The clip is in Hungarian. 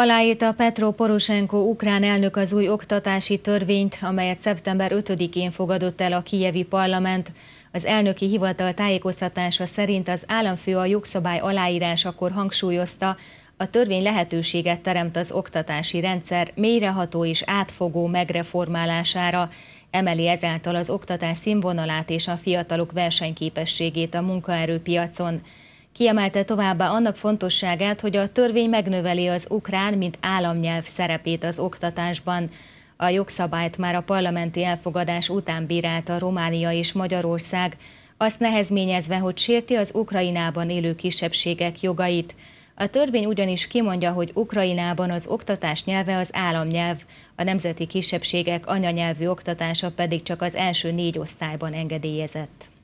Aláírta Petro Poroshenko ukrán elnök az új oktatási törvényt, amelyet szeptember 5-én fogadott el a kijevi parlament. Az elnöki hivatal tájékoztatása szerint az államfő a jogszabály aláírásakor hangsúlyozta, a törvény lehetőséget teremt az oktatási rendszer mélyreható és átfogó megreformálására, emeli ezáltal az oktatás színvonalát és a fiatalok versenyképességét a munkaerőpiacon. Kiemelte továbbá annak fontosságát, hogy a törvény megnöveli az ukrán, mint államnyelv szerepét az oktatásban. A jogszabályt már a parlamenti elfogadás után bírálta Románia és Magyarország, azt nehezményezve, hogy sérti az Ukrajnában élő kisebbségek jogait. A törvény ugyanis kimondja, hogy Ukrajnában az oktatás nyelve az államnyelv, a nemzeti kisebbségek anyanyelvű oktatása pedig csak az első négy osztályban engedélyezett.